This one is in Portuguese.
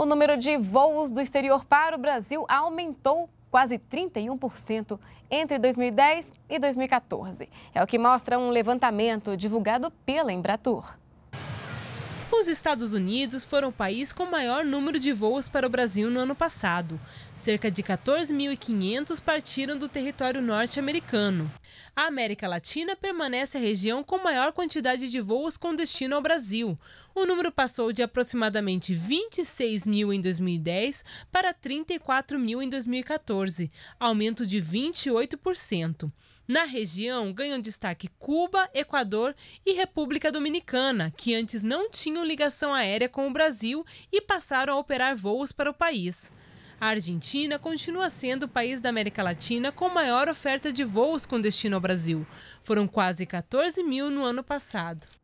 O número de voos do exterior para o Brasil aumentou quase 31% entre 2010 e 2014. É o que mostra um levantamento divulgado pela Embratur. Os Estados Unidos foram o país com maior número de voos para o Brasil no ano passado. Cerca de 14.500 partiram do território norte-americano. A América Latina permanece a região com maior quantidade de voos com destino ao Brasil. O número passou de aproximadamente 26 mil em 2010 para 34 mil em 2014, aumento de 28%. Na região, ganham destaque Cuba, Equador e República Dominicana, que antes não tinham ligação aérea com o Brasil e passaram a operar voos para o país. A Argentina continua sendo o país da América Latina com maior oferta de voos com destino ao Brasil. Foram quase 14 mil no ano passado.